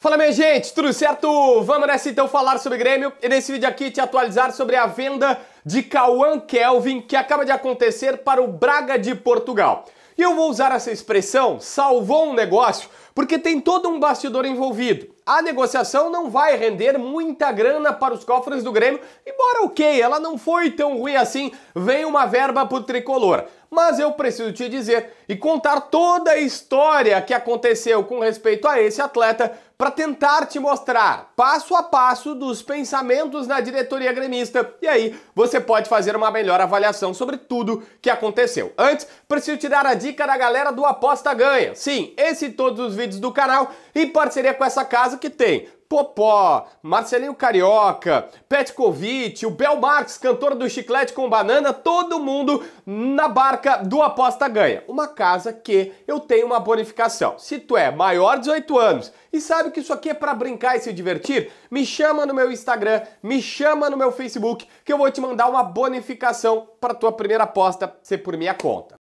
Fala minha gente, tudo certo? Vamos nessa então falar sobre Grêmio e nesse vídeo aqui te atualizar sobre a venda de Cauã Kelvin que acaba de acontecer para o Braga de Portugal. E eu vou usar essa expressão, salvou um negócio, porque tem todo um bastidor envolvido. A negociação não vai render muita grana para os cofres do Grêmio, embora ok, ela não foi tão ruim assim, vem uma verba pro tricolor. Mas eu preciso te dizer e contar toda a história que aconteceu com respeito a esse atleta para tentar te mostrar passo a passo dos pensamentos na diretoria gremista e aí você pode fazer uma melhor avaliação sobre tudo que aconteceu. Antes, preciso te dar a dica da galera do Aposta Ganha. Sim, esse e todos os vídeos do canal em parceria com essa casa que tem Popó, Marcelinho Carioca, Petkovic, o Bel Marx, cantor do Chiclete com Banana, todo mundo na barca do Aposta Ganha. Uma casa que eu tenho uma bonificação. Se tu é maior de 18 anos e sabe que isso aqui é para brincar e se divertir, me chama no meu Instagram, me chama no meu Facebook, que eu vou te mandar uma bonificação para tua primeira aposta ser por minha conta.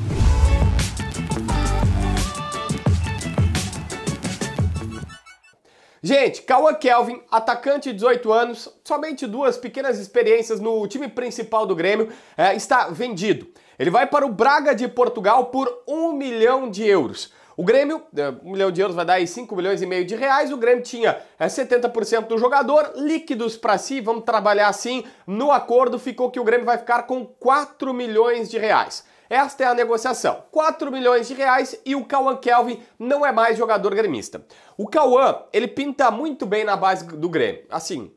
Gente, Kawan Kelvin, atacante de 18 anos, somente duas pequenas experiências no time principal do Grêmio, é, está vendido. Ele vai para o Braga de Portugal por 1 milhão de euros. O Grêmio, 1 é, milhão de euros vai dar aí 5 milhões e meio de reais. O Grêmio tinha 70% é, do jogador, líquidos para si, vamos trabalhar assim. No acordo ficou que o Grêmio vai ficar com 4 milhões de reais. Esta é a negociação. 4 milhões de reais e o Cauã Kelvin não é mais jogador gremista. O Cauã, ele pinta muito bem na base do Grêmio. Assim,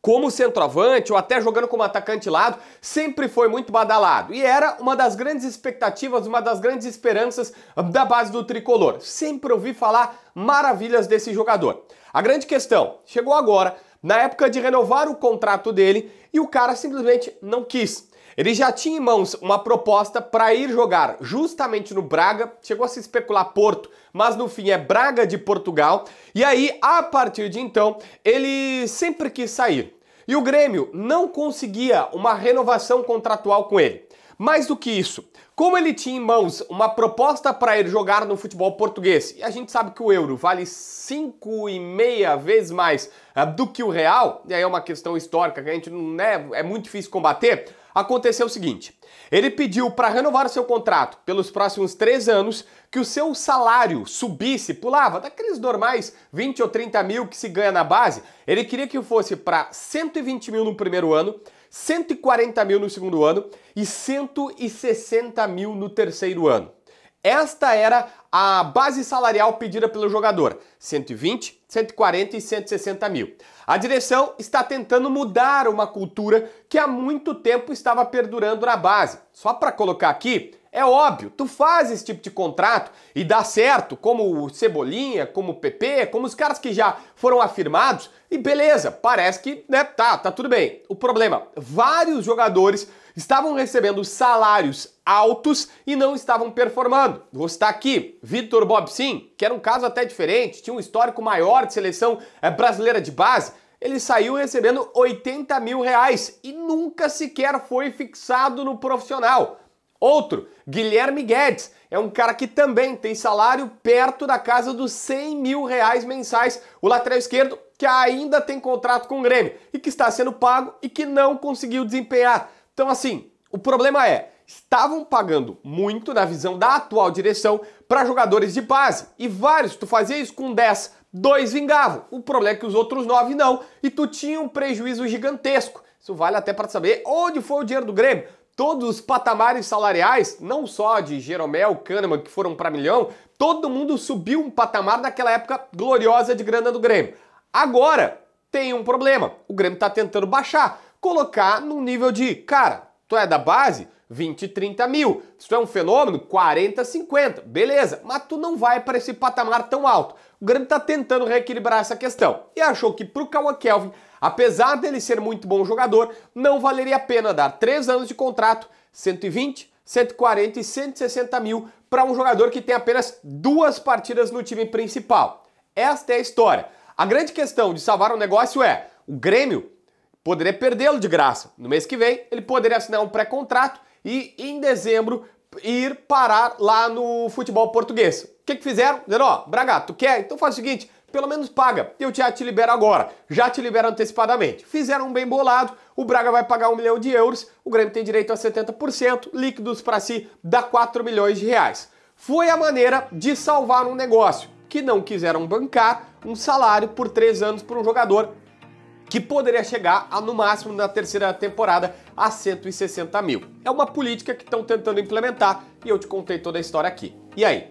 como centroavante ou até jogando como atacante lado, sempre foi muito badalado e era uma das grandes expectativas, uma das grandes esperanças da base do tricolor. Sempre ouvi falar maravilhas desse jogador. A grande questão chegou agora, na época de renovar o contrato dele, e o cara simplesmente não quis. Ele já tinha em mãos uma proposta para ir jogar justamente no Braga, chegou a se especular Porto, mas no fim é Braga de Portugal. E aí, a partir de então, ele sempre quis sair. E o Grêmio não conseguia uma renovação contratual com ele. Mais do que isso, como ele tinha em mãos uma proposta para ir jogar no futebol português, e a gente sabe que o euro vale 5,5 vezes mais ah, do que o real, e aí é uma questão histórica que a gente não né, é muito difícil combater aconteceu o seguinte: ele pediu para renovar o seu contrato pelos próximos três anos que o seu salário subisse, pulava daqueles normais 20 ou 30 mil que se ganha na base. Ele queria que fosse para 120 mil no primeiro ano, 140 mil no segundo ano e 160 mil no terceiro ano. Esta era a base salarial pedida pelo jogador: 120, 140 e 160 mil. A direção está tentando mudar uma cultura que há muito tempo estava perdurando na base. Só para colocar aqui, é óbvio, tu faz esse tipo de contrato e dá certo, como o Cebolinha, como o PP, como os caras que já foram afirmados, e beleza, parece que, né, tá, tá tudo bem. O problema, vários jogadores estavam recebendo salários altos e não estavam performando. Vou citar aqui Vitor Bob Sim, que era um caso até diferente, tinha um histórico maior de seleção eh, brasileira de base, ele saiu recebendo 80 mil reais e nunca sequer foi fixado no profissional. Outro, Guilherme Guedes, é um cara que também tem salário perto da casa dos 100 mil reais mensais. O lateral esquerdo que ainda tem contrato com o Grêmio e que está sendo pago e que não conseguiu desempenhar. Então, assim, o problema é, estavam pagando muito na visão da atual direção para jogadores de base e vários, tu fazia isso com 10, dois vingavam. O problema é que os outros nove não e tu tinha um prejuízo gigantesco. Isso vale até para saber onde foi o dinheiro do Grêmio todos os patamares salariais, não só de Jeromel, Kahneman, que foram para milhão, todo mundo subiu um patamar naquela época gloriosa de grana do Grêmio. Agora tem um problema, o Grêmio está tentando baixar, colocar num nível de, cara, tu é da base, 20, 30 mil, se tu é um fenômeno, 40, 50, beleza, mas tu não vai para esse patamar tão alto. O Grêmio está tentando reequilibrar essa questão e achou que para o Cauã Kelvin Apesar dele ser muito bom jogador, não valeria a pena dar 3 anos de contrato, 120, 140 e 160 mil para um jogador que tem apenas duas partidas no time principal. Esta é a história. A grande questão de salvar o um negócio é: o Grêmio poderia perdê-lo de graça. No mês que vem, ele poderia assinar um pré-contrato e em dezembro ir parar lá no futebol português. O que, que fizeram? Dizendo, ó, Braga, tu quer? Então faz o seguinte, pelo menos paga. Eu já te libero agora, já te libero antecipadamente. Fizeram um bem bolado, o Braga vai pagar um milhão de euros, o Grêmio tem direito a 70%, líquidos para si dá 4 milhões de reais. Foi a maneira de salvar um negócio que não quiseram bancar um salário por três anos para um jogador que poderia chegar a, no máximo na terceira temporada a 160 mil. É uma política que estão tentando implementar e eu te contei toda a história aqui. E aí,